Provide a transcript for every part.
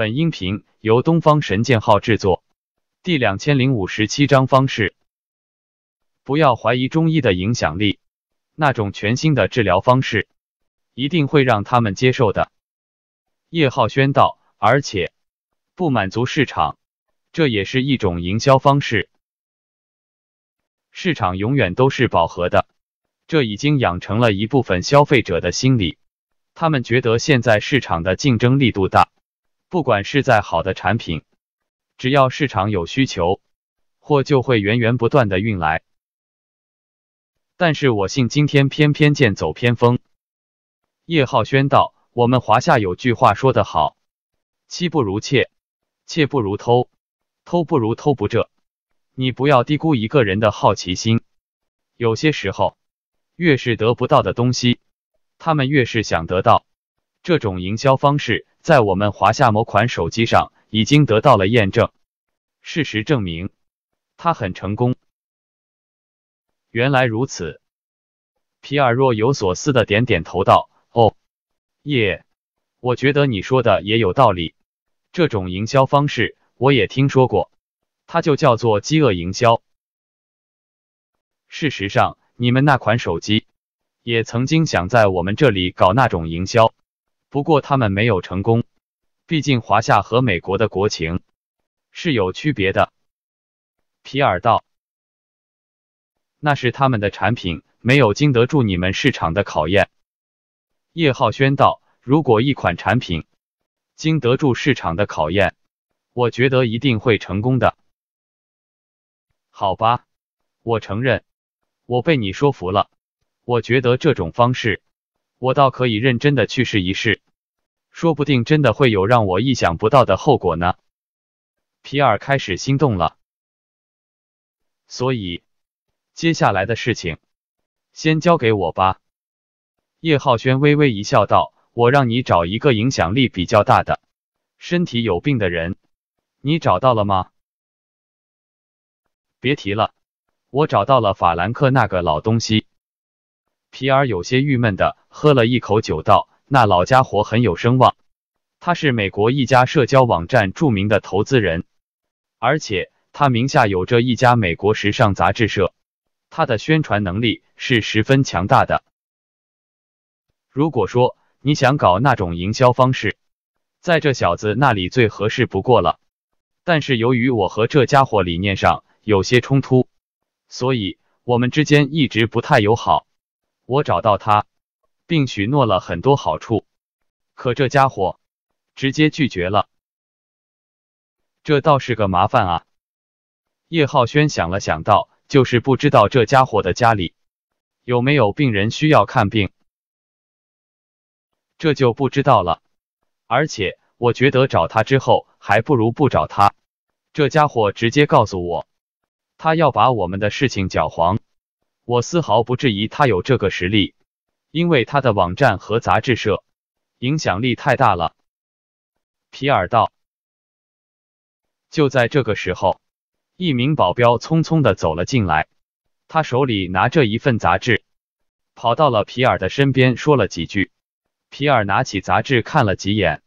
本音频由东方神剑号制作，第两千零五十七章方式。不要怀疑中医的影响力，那种全新的治疗方式一定会让他们接受的。叶浩轩道：“而且不满足市场，这也是一种营销方式。市场永远都是饱和的，这已经养成了一部分消费者的心理。他们觉得现在市场的竞争力度大。”不管是在好的产品，只要市场有需求，货就会源源不断的运来。但是我信今天偏偏剑走偏锋，叶浩轩道：“我们华夏有句话说得好，妻不如妾，妾不如偷，偷不如偷不着。你不要低估一个人的好奇心，有些时候越是得不到的东西，他们越是想得到。这种营销方式。”在我们华夏某款手机上已经得到了验证，事实证明，它很成功。原来如此，皮尔若有所思的点点头道：“哦，耶，我觉得你说的也有道理。这种营销方式我也听说过，它就叫做饥饿营销。事实上，你们那款手机也曾经想在我们这里搞那种营销。”不过他们没有成功，毕竟华夏和美国的国情是有区别的。皮尔道，那是他们的产品没有经得住你们市场的考验。叶浩轩道：“如果一款产品经得住市场的考验，我觉得一定会成功的。”好吧，我承认我被你说服了。我觉得这种方式。我倒可以认真的去试一试，说不定真的会有让我意想不到的后果呢。皮尔开始心动了，所以接下来的事情先交给我吧。叶浩轩微微一笑，道：“我让你找一个影响力比较大的、身体有病的人，你找到了吗？”别提了，我找到了法兰克那个老东西。皮尔有些郁闷的喝了一口酒，道：“那老家伙很有声望，他是美国一家社交网站著名的投资人，而且他名下有着一家美国时尚杂志社，他的宣传能力是十分强大的。如果说你想搞那种营销方式，在这小子那里最合适不过了。但是由于我和这家伙理念上有些冲突，所以我们之间一直不太友好。”我找到他，并许诺了很多好处，可这家伙直接拒绝了。这倒是个麻烦啊！叶浩轩想了想到，就是不知道这家伙的家里有没有病人需要看病，这就不知道了。而且我觉得找他之后，还不如不找他。这家伙直接告诉我，他要把我们的事情搅黄。我丝毫不质疑他有这个实力，因为他的网站和杂志社影响力太大了。皮尔道。就在这个时候，一名保镖匆匆的走了进来，他手里拿着一份杂志，跑到了皮尔的身边，说了几句。皮尔拿起杂志看了几眼，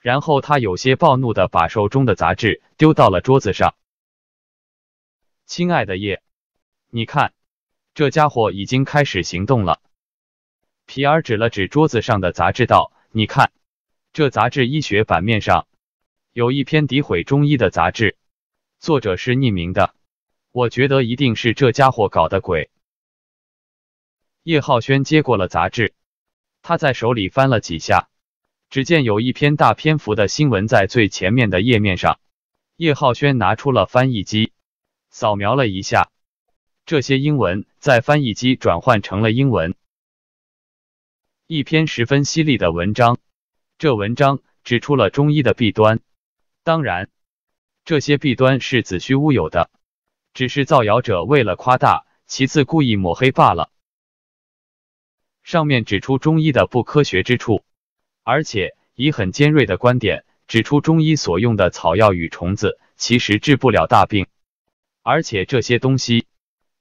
然后他有些暴怒的把手中的杂志丢到了桌子上。亲爱的叶，你看。这家伙已经开始行动了。皮尔指了指桌子上的杂志，道：“你看，这杂志医学版面上有一篇诋毁中医的杂志，作者是匿名的。我觉得一定是这家伙搞的鬼。”叶浩轩接过了杂志，他在手里翻了几下，只见有一篇大篇幅的新闻在最前面的页面上。叶浩轩拿出了翻译机，扫描了一下这些英文。在翻译机转换成了英文，一篇十分犀利的文章。这文章指出了中医的弊端，当然，这些弊端是子虚乌有的，只是造谣者为了夸大，其次故意抹黑罢了。上面指出中医的不科学之处，而且以很尖锐的观点指出中医所用的草药与虫子其实治不了大病，而且这些东西。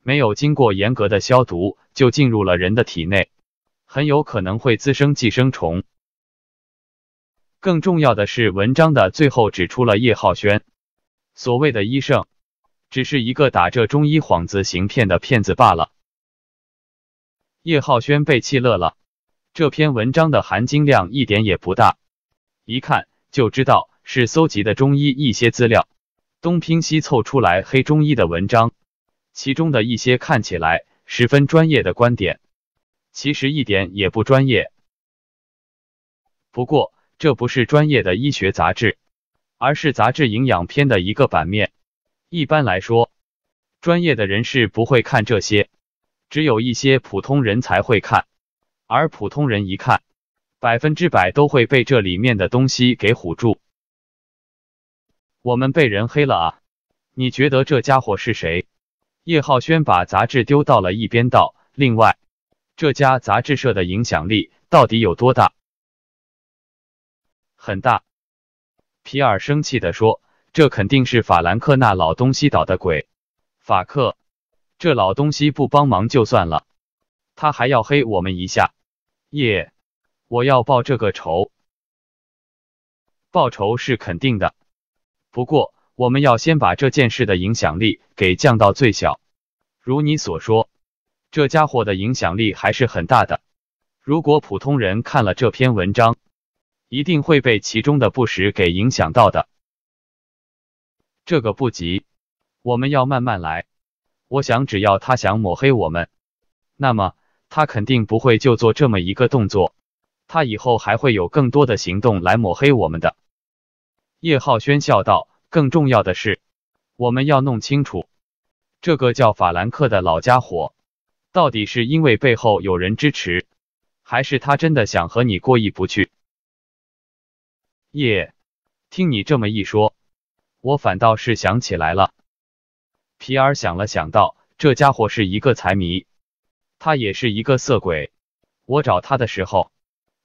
没有经过严格的消毒就进入了人的体内，很有可能会滋生寄生虫。更重要的是，文章的最后指出了叶浩轩所谓的医圣，只是一个打着中医幌子行骗的骗子罢了。叶浩轩被气乐了，这篇文章的含金量一点也不大，一看就知道是搜集的中医一些资料，东拼西凑出来黑中医的文章。其中的一些看起来十分专业的观点，其实一点也不专业。不过，这不是专业的医学杂志，而是杂志营养篇的一个版面。一般来说，专业的人士不会看这些，只有一些普通人才会看。而普通人一看，百分之百都会被这里面的东西给唬住。我们被人黑了啊！你觉得这家伙是谁？叶浩轩把杂志丢到了一边，道：“另外，这家杂志社的影响力到底有多大？很大。”皮尔生气的说：“这肯定是法兰克那老东西捣的鬼。法克，这老东西不帮忙就算了，他还要黑我们一下。耶，我要报这个仇！报仇是肯定的，不过……”我们要先把这件事的影响力给降到最小。如你所说，这家伙的影响力还是很大的。如果普通人看了这篇文章，一定会被其中的不实给影响到的。这个不急，我们要慢慢来。我想，只要他想抹黑我们，那么他肯定不会就做这么一个动作。他以后还会有更多的行动来抹黑我们的。叶浩轩笑道。更重要的是，我们要弄清楚这个叫法兰克的老家伙，到底是因为背后有人支持，还是他真的想和你过意不去。耶，听你这么一说，我反倒是想起来了。皮尔想了想，道：“这家伙是一个财迷，他也是一个色鬼。我找他的时候，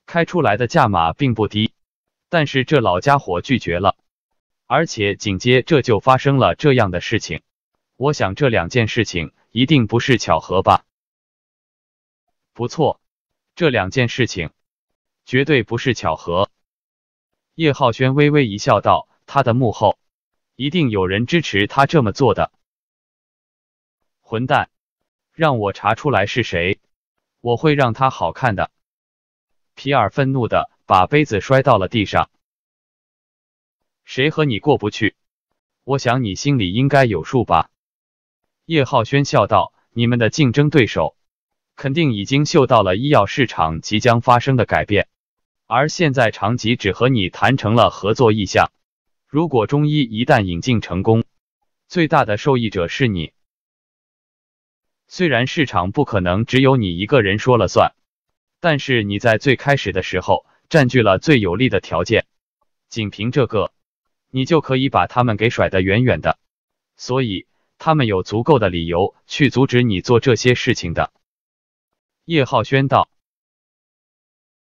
开出来的价码并不低，但是这老家伙拒绝了。”而且紧接这就发生了这样的事情，我想这两件事情一定不是巧合吧？不错，这两件事情绝对不是巧合。叶浩轩微微一笑道：“他的幕后一定有人支持他这么做的。”混蛋，让我查出来是谁，我会让他好看的。皮尔愤怒的把杯子摔到了地上。谁和你过不去？我想你心里应该有数吧。叶浩轩笑道：“你们的竞争对手，肯定已经嗅到了医药市场即将发生的改变。而现在，长吉只和你谈成了合作意向。如果中医一旦引进成功，最大的受益者是你。虽然市场不可能只有你一个人说了算，但是你在最开始的时候占据了最有利的条件，仅凭这个。”你就可以把他们给甩得远远的，所以他们有足够的理由去阻止你做这些事情的。”叶浩轩道。